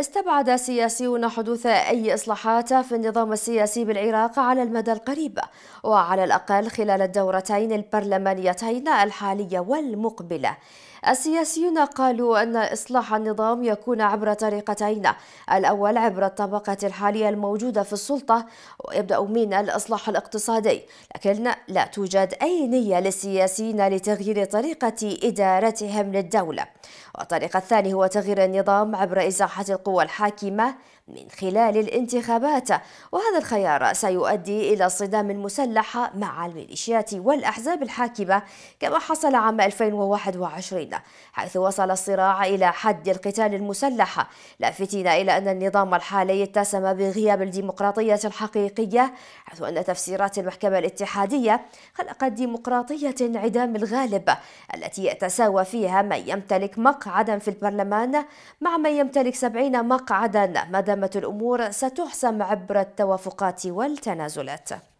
استبعد سياسيون حدوث أي إصلاحات في النظام السياسي بالعراق على المدى القريب وعلى الأقل خلال الدورتين البرلمانيتين الحالية والمقبلة السياسيون قالوا أن إصلاح النظام يكون عبر طريقتين الأول عبر الطبقة الحالية الموجودة في السلطة ويبدأ من الإصلاح الاقتصادي لكن لا توجد أي نية للسياسيين لتغيير طريقة إدارتهم للدولة والطريق الثاني هو تغيير النظام عبر إزاحة القوى الحاكمة من خلال الانتخابات وهذا الخيار سيؤدي إلى صدام مسلح مع الميليشيات والأحزاب الحاكمة كما حصل عام 2021 حيث وصل الصراع إلى حد القتال المسلح لافتين إلى أن النظام الحالي اتسم بغياب الديمقراطية الحقيقية حيث أن تفسيرات المحكمة الاتحادية خلقت ديمقراطية انعدام الغالب التي يتساوى فيها من يمتلك مقر مقعدا في البرلمان مع من يمتلك 70 مقعدا ما دامت الأمور ستحسم عبر التوافقات والتنازلات